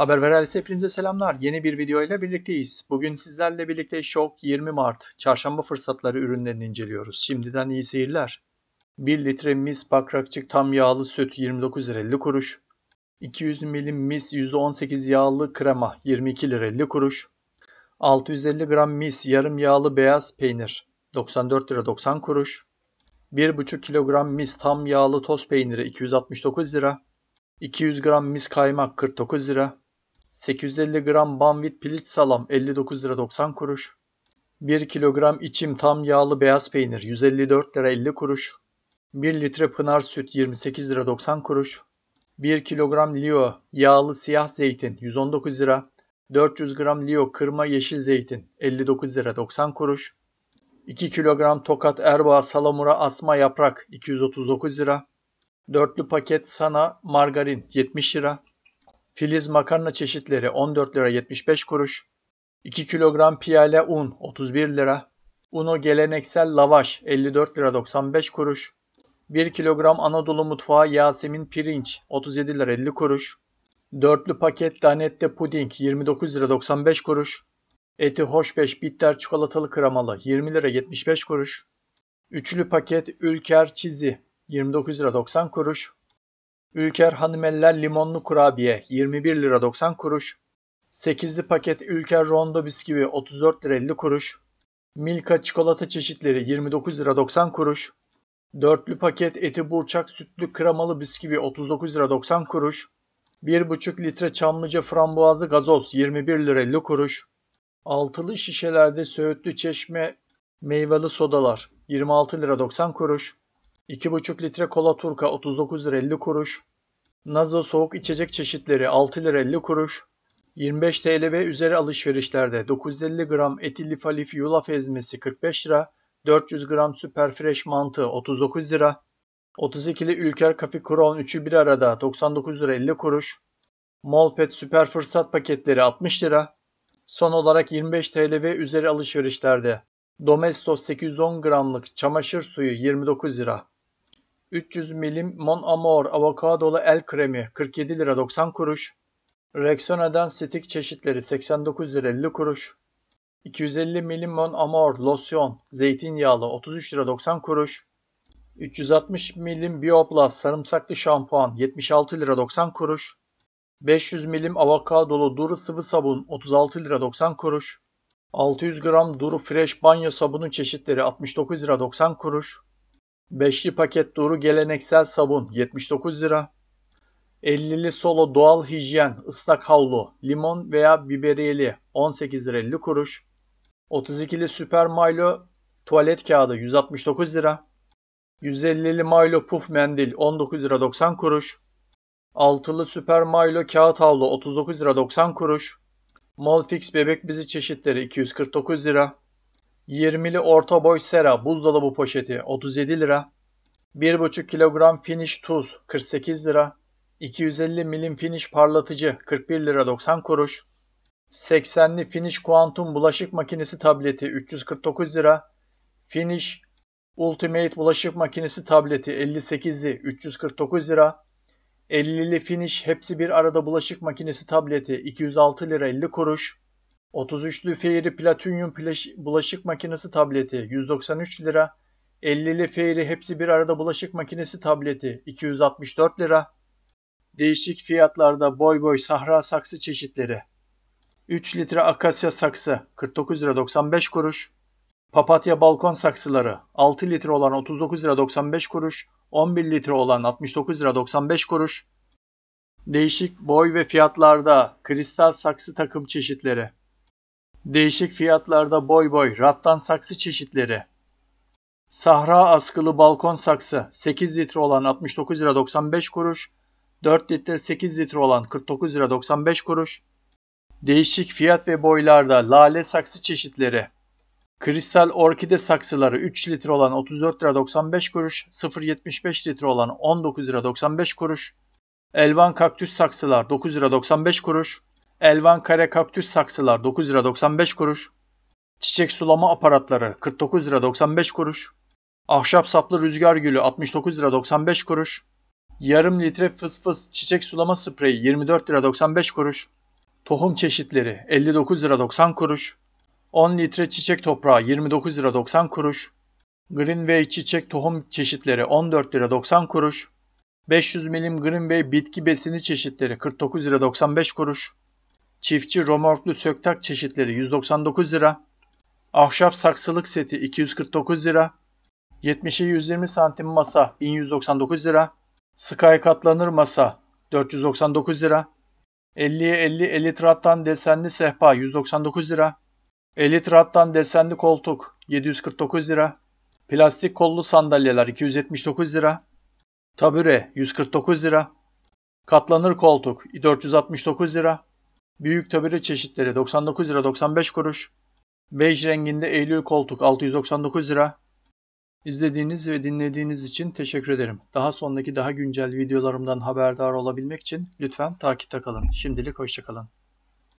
Haber Verel'si hepinize selamlar. Yeni bir video ile birlikteyiz. Bugün sizlerle birlikte Şok 20 Mart çarşamba fırsatları ürünlerini inceliyoruz. Şimdiden iyi seyirler. 1 litre mis bakrakçık tam yağlı süt 29 lira 50 kuruş. 200 milim mis %18 yağlı krema 22 lira 50 kuruş. 650 gram mis yarım yağlı beyaz peynir 94 lira 90 kuruş. 1,5 kilogram mis tam yağlı toz peyniri 269 lira. 200 gram mis kaymak 49 lira. 850 gram banvit piliç salam 59 lira 90 kuruş. 1 kilogram içim tam yağlı beyaz peynir 154 lira 50 kuruş. 1 litre pınar süt 28 lira 90 kuruş. 1 kilogram Lio yağlı siyah zeytin 119 lira. 400 gram Lio kırma yeşil zeytin 59 lira 90 kuruş. 2 kilogram Tokat Erbaa salamura asma yaprak 239 lira. Dörtlü paket sana margarin 70 lira. Filiz makarna çeşitleri 14 lira 75 kuruş. 2 kilogram piyale un 31 lira. Uno geleneksel lavaş 54 lira 95 kuruş. 1 kilogram Anadolu mutfağı Yasemin pirinç 37 lira 50 kuruş. Dörtlü paket danette puding 29 lira 95 kuruş. Eti hoşbeş bitter çikolatalı kremalı 20 lira 75 kuruş. Üçlü paket ülker çizi 29 lira 90 kuruş. Ülker Hanımeller limonlu kurabiye 21 lira 90 kuruş. 8'li paket Ülker Rondo bisküvi 34 lira 50 kuruş. Milka çikolata çeşitleri 29 lira 90 kuruş. Dörtlü paket eti burçak sütlü kremalı bisküvi 39 lira 90 kuruş. 1,5 litre Çamlıca frambuazlı gazoz 21 lira 50 kuruş. Altılı şişelerde Söğütlü Çeşme meyveli sodalar 26 lira 90 kuruş. 2,5 litre kola turka 39 lira 50 kuruş. Nazo soğuk içecek çeşitleri 6 lira 50 kuruş. 25 TL ve üzeri alışverişlerde 950 gram etilli falif yulaf ezmesi 45 lira, 400 gram süper fresh mantı 39 lira, 32'li Ülker Kafi Crown 3'ü bir arada 99 lira 50 kuruş, Molpet süper fırsat paketleri 60 lira, son olarak 25 TL ve üzeri alışverişlerde Domestos 810 gramlık çamaşır suyu 29 lira. 300 milim Mon Amour avokadolu el kremi 47 lira 90 kuruş. Rexona'dan stik çeşitleri 89 lira 50 kuruş. 250 milim Mon Amour losyon zeytinyağlı 33 lira 90 kuruş. 360 milim Bioplus sarımsaklı şampuan 76 lira 90 kuruş. 500 milim avokadolu duru sıvı sabun 36 lira 90 kuruş. 600 gram duru fresh banyo sabunun çeşitleri 69 lira 90 kuruş. Beşli paket Duru geleneksel sabun 79 lira. 50'li solo doğal hijyen ıslak havlu limon veya biberiyeli 18 lira 50 kuruş. 32'li süper Milo tuvalet kağıdı 169 lira. 150'li Milo puf mendil 19 lira 90 kuruş. 6'lı süper Milo kağıt havlu 39 lira 90 kuruş. Molfix bebek bizi çeşitleri 249 lira. 20'li orta boy sera buzdolabı poşeti 37 lira. 1,5 kilogram finish tuz 48 lira. 250 milim finish parlatıcı 41 lira 90 kuruş. 80'li finish kuantum bulaşık makinesi tableti 349 lira. Finish Ultimate bulaşık makinesi tableti 58'li 349 lira. 50'li finish hepsi bir arada bulaşık makinesi tableti 206 lira 50 kuruş. 33'lü Fairy Platinum bulaşık makinesi tableti 193 lira. 50'li Fairy hepsi bir arada bulaşık makinesi tableti 264 lira. Değişik fiyatlarda boy boy sahra saksı çeşitleri. 3 litre akasya saksı 49 lira 95 kuruş. Papatya balkon saksıları 6 litre olan 39 lira 95 kuruş, 11 litre olan 69 lira 95 kuruş. Değişik boy ve fiyatlarda kristal saksı takım çeşitleri Değişik fiyatlarda boy boy rattan saksı çeşitleri. Sahra askılı balkon saksı 8 litre olan 69 lira 95 kuruş. 4 litre 8 litre olan 49 lira 95 kuruş. Değişik fiyat ve boylarda lale saksı çeşitleri. Kristal orkide saksıları 3 litre olan 34 lira 95 kuruş, 0.75 litre olan 19 lira 95 kuruş. Elvan kaktüs saksılar 9 lira 95 kuruş. Elvan kare kaktüs saksılar 9 lira 95 kuruş. Çiçek sulama aparatları 49 lira 95 kuruş. Ahşap saplı rüzgar gülü 69 lira 95 kuruş. Yarım litre fıs fıs çiçek sulama spreyi 24 lira 95 kuruş. Tohum çeşitleri 59 lira 90 kuruş. 10 litre çiçek toprağı 29 lira 90 kuruş. Greenway çiçek tohum çeşitleri 14 lira 90 kuruş. 500 milim Greenway bitki besini çeşitleri 49 lira 95 kuruş. Çiftçi romorklu söktak çeşitleri 199 lira. Ahşap saksılık seti 249 lira. 70'e 120 santim masa 1199 lira. Sky katlanır masa 499 lira. 50'ye 50 elit rattan desenli sehpa 199 lira. Elit rattan desenli koltuk 749 lira. Plastik kollu sandalyeler 279 lira. Tabure 149 lira. Katlanır koltuk 469 lira. Büyük tabiri çeşitleri 99 lira 95 kuruş. Bej renginde Eylül koltuk 699 lira. İzlediğiniz ve dinlediğiniz için teşekkür ederim. Daha sonraki daha güncel videolarımdan haberdar olabilmek için lütfen takipte kalın. Şimdilik hoşçakalın.